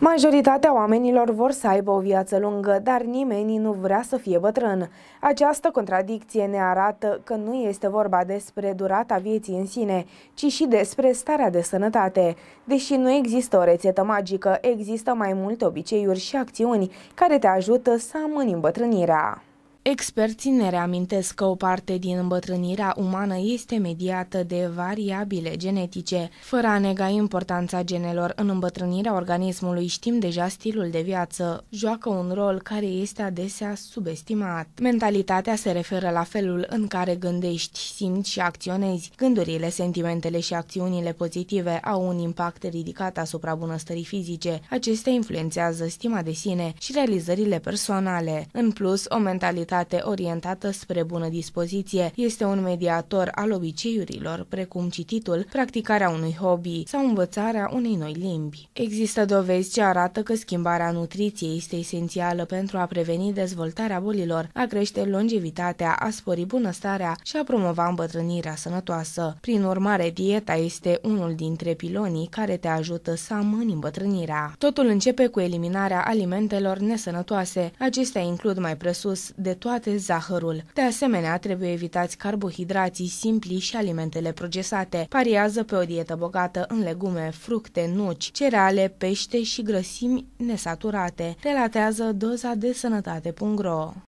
Majoritatea oamenilor vor să aibă o viață lungă, dar nimeni nu vrea să fie bătrân. Această contradicție ne arată că nu este vorba despre durata vieții în sine, ci și despre starea de sănătate. Deși nu există o rețetă magică, există mai multe obiceiuri și acțiuni care te ajută să amâni îmbătrânirea. Experții ne reamintesc că o parte din îmbătrânirea umană este mediată de variabile genetice. Fără a nega importanța genelor în îmbătrânirea organismului, știm deja stilul de viață. Joacă un rol care este adesea subestimat. Mentalitatea se referă la felul în care gândești, simți și acționezi. Gândurile, sentimentele și acțiunile pozitive au un impact ridicat asupra bunăstării fizice. Acestea influențează stima de sine și realizările personale. În plus, o mentalitate sănătate orientată spre bună dispoziție. Este un mediator al obiceiurilor, precum cititul, practicarea unui hobby sau învățarea unei noi limbi. Există dovezi ce arată că schimbarea nutriției este esențială pentru a preveni dezvoltarea bolilor, a crește longevitatea, a spori bunăstarea și a promova îmbătrânirea sănătoasă. Prin urmare, dieta este unul dintre pilonii care te ajută să amâni îmbătrânirea. Totul începe cu eliminarea alimentelor nesănătoase. Acestea includ mai presus de toate zahărul. De asemenea, trebuie evitați carbohidrații simpli și alimentele procesate. Pariază pe o dietă bogată în legume, fructe, nuci, cereale, pește și grăsimi nesaturate. Relatează doza de sănătate.ro